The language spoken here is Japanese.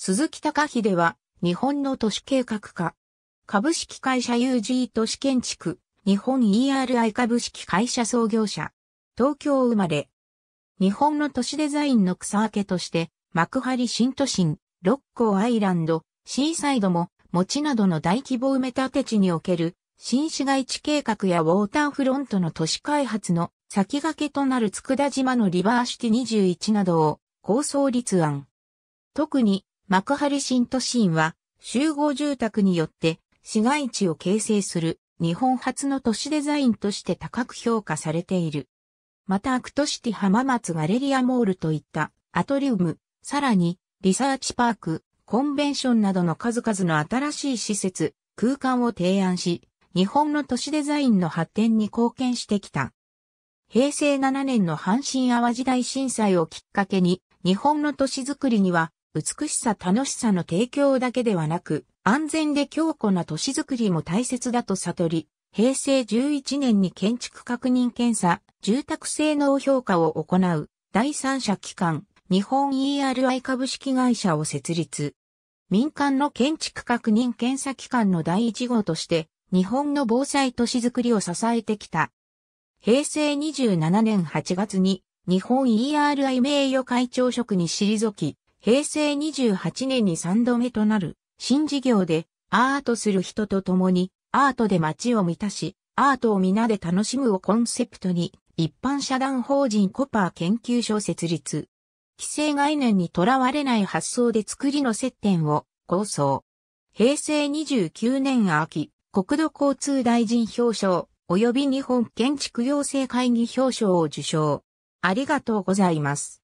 鈴木隆秀は、日本の都市計画家。株式会社 UG 都市建築、日本 ERI 株式会社創業者。東京生まれ。日本の都市デザインの草分けとして、幕張新都心、六甲アイランド、シーサイドも、餅などの大規模埋め立て地における、新市街地計画やウォーターフロントの都市開発の先駆けとなる佃島のリバーシティ21などを構想立案。特に幕張新都心は集合住宅によって市街地を形成する日本初の都市デザインとして高く評価されている。またアクトシティ浜松ガレリアモールといったアトリウム、さらにリサーチパーク、コンベンションなどの数々の新しい施設、空間を提案し、日本の都市デザインの発展に貢献してきた。平成7年の阪神淡路大震災をきっかけに、日本の都市づくりには美しさ楽しさの提供だけではなく、安全で強固な都市づくりも大切だと悟り、平成11年に建築確認検査、住宅性能評価を行う第三者機関、日本 ERI 株式会社を設立。民間の建築確認検査機関の第一号として、日本の防災都市づくりを支えてきた。平成27年8月に日本 ERI 名誉会長職に退き、平成28年に3度目となる新事業でアートする人と共にアートで街を満たし、アートを皆で楽しむをコンセプトに一般社団法人コパー研究所設立。規制概念にとらわれない発想で作りの接点を構想。平成29年秋、国土交通大臣表彰及び日本建築行政会議表彰を受賞。ありがとうございます。